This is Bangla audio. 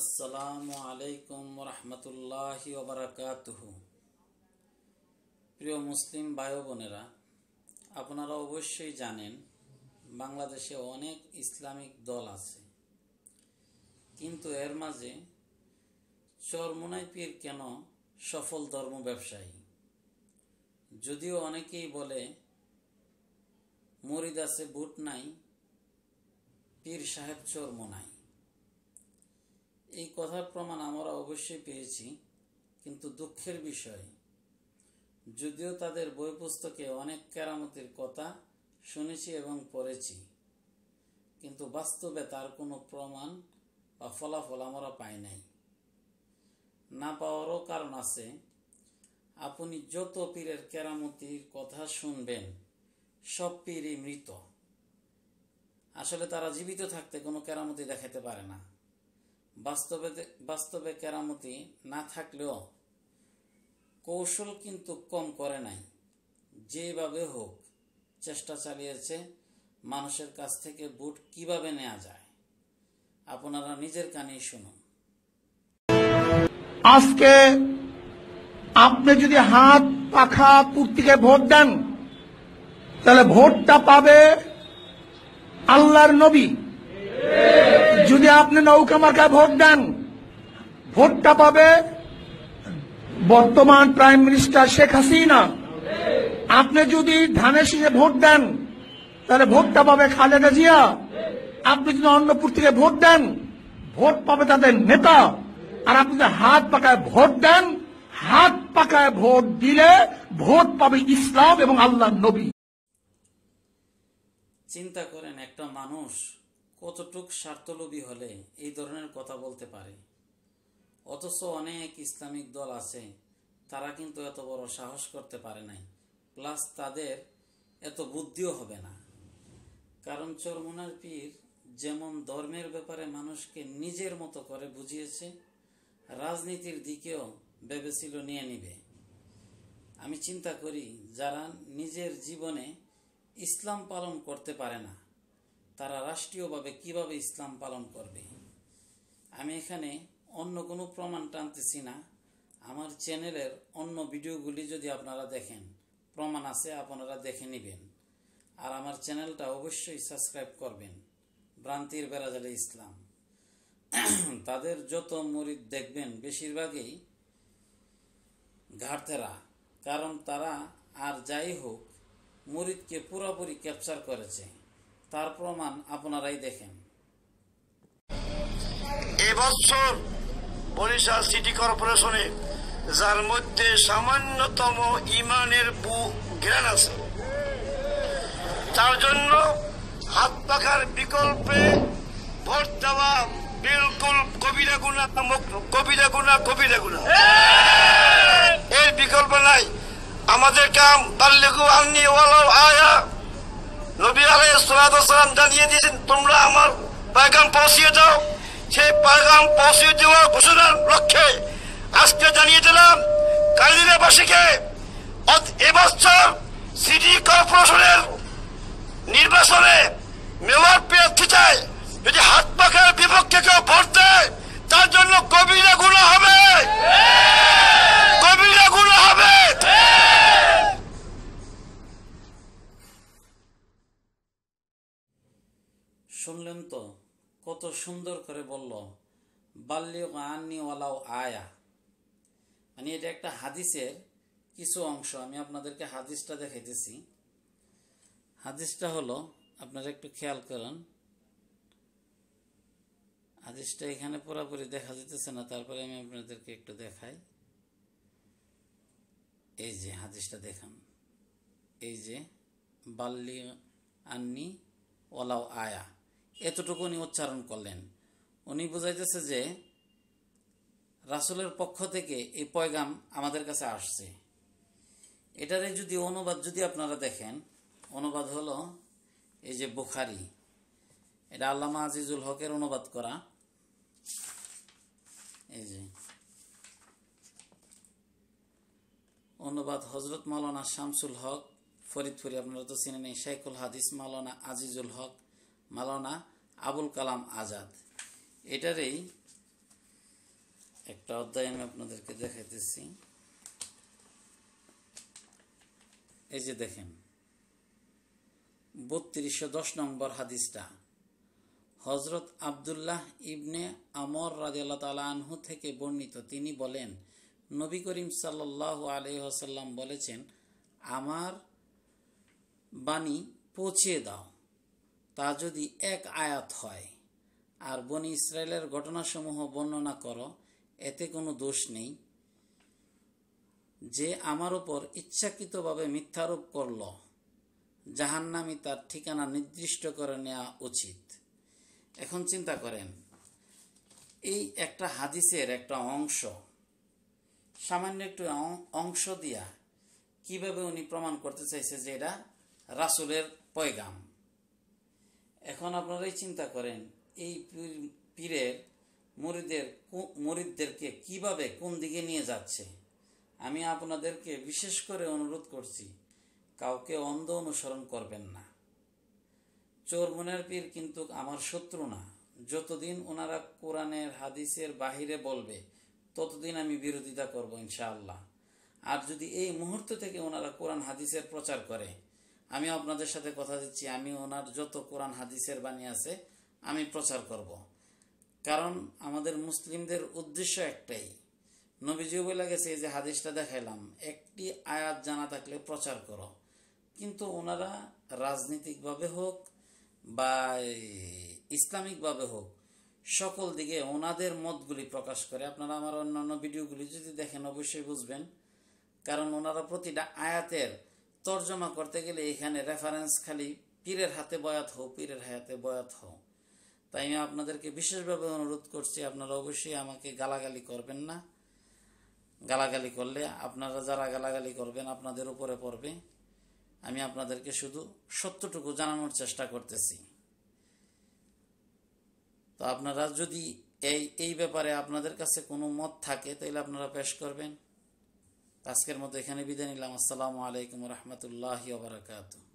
আসসালামু আলাইকুম রহমতুল্লাহি প্রিয় মুসলিম বায়ু বোনেরা আপনারা অবশ্যই জানেন বাংলাদেশে অনেক ইসলামিক দল আছে কিন্তু এর মাঝে চরমোনাইপির পীর কেন সফল ধর্ম ব্যবসায়ী যদিও অনেকেই বলে মরিদাসে বুট নাই পীর সাহেব চরমোনাই এই কথার প্রমাণ আমরা অবশ্যই পেয়েছি কিন্তু দুঃখের বিষয় যদিও তাদের বই পুস্তকে অনেক কেরামতির কথা শুনেছি এবং পড়েছি কিন্তু বাস্তবে তার কোনো প্রমাণ বা ফলাফল আমরা পাই নাই না পাওয়ারও কারণ আছে আপনি যত পীরের কেরামতির কথা শুনবেন সব পীরই মৃত আসলে তারা জীবিত থাকতে কোনো কেরামতি দেখাতে পারে না বাস্তবে বাস্তবে কেরামতি না থাকলেও কৌশল কিন্তু কম করে নাই যেভাবে হোক চেষ্টা চালিয়েছে মানুষের কাছ থেকে বুট কিভাবে নেওয়া যায় আপনারা নিজের কানেই শুনুন আজকে আপনি যদি হাত পাখা কুর্তিকে ভোট দেন তাহলে ভোটটা পাবে আল্লাহর নবী যদি আপনি নৌকা মার্কায় ভোট দেন ভোটটা পাবে বর্তমান প্রাইম মিনিস্টার শেখ হাসিনা আপনি যদি ধানের শীষে ভোট দেন তাহলে ভোটটা পাবে খালেদা জিয়া আপনি যদি অন্নপুর থেকে ভোট দেন ভোট পাবে তাদের নেতা আর আপনি যদি হাত পাকায় ভোট দেন হাত পাকায় ভোট দিলে ভোট পাবে ইসলাম এবং আল্লাহ নবী চিন্তা করেন একটা মানুষ কতটুক স্বার্থলোভী হলে এই ধরনের কথা বলতে পারে অথচ অনেক ইসলামিক দল আছে তারা কিন্তু এত বড় সাহস করতে পারে নাই প্লাস তাদের এত বুদ্ধিও হবে না কারণ চরমোনার পীর যেমন ধর্মের ব্যাপারে মানুষকে নিজের মতো করে বুঝিয়েছে রাজনীতির দিকেও ভেবেছিল নিয়ে নিবে আমি চিন্তা করি যারা নিজের জীবনে ইসলাম পালন করতে পারে না তারা রাষ্ট্রীয়ভাবে কিভাবে ইসলাম পালন করবে আমি এখানে অন্য কোনো প্রমাণ টানতেছি না আমার চ্যানেলের অন্য ভিডিওগুলি যদি আপনারা দেখেন প্রমাণ আছে আপনারা দেখে নেবেন আর আমার চ্যানেলটা অবশ্যই সাবস্ক্রাইব করবেন ভ্রান্তির বেড়াজালে ইসলাম তাদের যত মরিদ দেখবেন বেশিরভাগই ঘাটেরা কারণ তারা আর যাই হোক মরিদকে পুরোপুরি ক্যাপচার করেছে তার প্রমাণ আপনারাই দেখেন এবছর বরিশাল সিটি কর্পোরেশনে যার মধ্যে সামান্যতম ইমানের বু জ্ঞান আছে তার জন্য হাত পাখার বিকল্পে ভোট দেওয়া বিলকুল কবিরা গুণা কবিরা গুণা কবিরা গুণা এর বিকল্প নাই আমাদের কাম বাল্যকু আননি ওয়ালাও আয়া নবী আলাইসালাম জানিয়ে দিয়েছেন তোমরা আমার পায়গাম পৌঁছিয়ে যাও সেই পায়গাম পৌঁছিয়ে দেওয়া ঘোষণার লক্ষ্যে আজকে জানিয়ে দিলাম কালিদিনাবাসীকে এবছর সিটি কর্পোরেশনের নির্বাচনে মেয়র প্রার্থী চায় যদি হাত পাখার বিপক্ষে কেউ ভোট দেয় তার জন্য কবিরা গুণ হবে শুনলেন তো কত সুন্দর করে বলল বাল্লি আননি আয়া মানে এটা একটা হাদিসের কিছু অংশ আমি আপনাদেরকে হাদিসটা দেখাইতেছি হাদিসটা হলো আপনারা একটু খেয়াল করেন হাদিসটা এখানে পুরাপুরি দেখা যেতেছে না তারপরে আমি আপনাদেরকে একটু দেখাই এই যে হাদিসটা দেখান এই যে বাল্য আন্নি ওলাও আয়া এতটুকু উনি উচ্চারণ করলেন উনি বুঝাইতেছে যে রাসুলের পক্ষ থেকে এই পয়গাম আমাদের কাছে আসছে এটারে যদি অনুবাদ যদি আপনারা দেখেন অনুবাদ হলো এই যে বুখারি এটা আল্লামা আজিজুল হকের অনুবাদ করা এই যে অনুবাদ হজরত মাওলানা শামসুল হক ফরিদপুরি আপনারা তো চিনেন এই শেখুল হাদিস মাওলানা আজিজুল হক মালানা আবুল কালাম আজাদ এটারই একটা অধ্যায় আমি আপনাদেরকে দেখাইতেছি এই যে দেখেন বত্রিশশো দশ নম্বর হাদিসটা হজরত আবদুল্লাহ ইবনে আমর রাজিয়াল তালা আনহু থেকে বর্ণিত তিনি বলেন নবী করিম সাল্লাহ আলহ্লাম বলেছেন আমার বাণী পৌঁছে দাও তা যদি এক আয়াত হয় আর বনি ইসরায়েলের ঘটনাসমূহ বর্ণনা করো এতে কোনো দোষ নেই যে আমার ওপর ইচ্ছাকৃতভাবে মিথ্যারোপ করল জাহান্নামি তার ঠিকানা নির্দিষ্ট করে নেওয়া উচিত এখন চিন্তা করেন এই একটা হাদিসের একটা অংশ সামান্য একটু অংশ দিয়া কিভাবে উনি প্রমাণ করতে চাইছে যে এটা রাসুলের পয়গাম এখন আপনারাই চিন্তা করেন এই পীরের মরিদের মরিদদেরকে কিভাবে কোন দিকে নিয়ে যাচ্ছে আমি আপনাদেরকে বিশেষ করে অনুরোধ করছি কাউকে অন্ধ অনুসরণ করবেন না চোর মনের পীর কিন্তু আমার শত্রু না যতদিন ওনারা কোরআনের হাদিসের বাহিরে বলবে ততদিন আমি বিরোধিতা করব ইনশাআল্লাহ আর যদি এই মুহূর্ত থেকে ওনারা কোরআন হাদিসের প্রচার করে আমি আপনাদের সাথে কথা দিচ্ছি আমি ওনার যত কোরআন হাদিসের বাণী আছে আমি প্রচার করব কারণ আমাদের মুসলিমদের উদ্দেশ্য একটাই নবীজি বলে গেছে এই যে হাদিসটা দেখাইলাম একটি আয়াত জানা থাকলে প্রচার করো কিন্তু ওনারা রাজনীতিকভাবে হোক বা ইসলামিকভাবে হোক সকল দিকে ওনাদের মতগুলি প্রকাশ করে আপনারা আমার অন্যান্য ভিডিওগুলি যদি দেখেন অবশ্যই বুঝবেন কারণ ওনারা প্রতিটা আয়াতের তর্জমা করতে গেলে এখানে রেফারেন্স খালি পীরের হাতে বয়াত হোক পীরের হাতে বয়াত হোক তাই আমি আপনাদেরকে বিশেষভাবে অনুরোধ করছি আপনারা অবশ্যই আমাকে গালাগালি করবেন না গালাগালি করলে আপনারা যারা গালাগালি করবেন আপনাদের উপরে পড়বে আমি আপনাদেরকে শুধু সত্যটুকু জানানোর চেষ্টা করতেছি তো আপনারা যদি এই এই ব্যাপারে আপনাদের কাছে কোনো মত থাকে তাহলে আপনারা পেশ করবেন আজকের মতো এখানে বিদায় নিলাম আসসালামু আলাইকুম রহমতুল্লাহ বারকাতু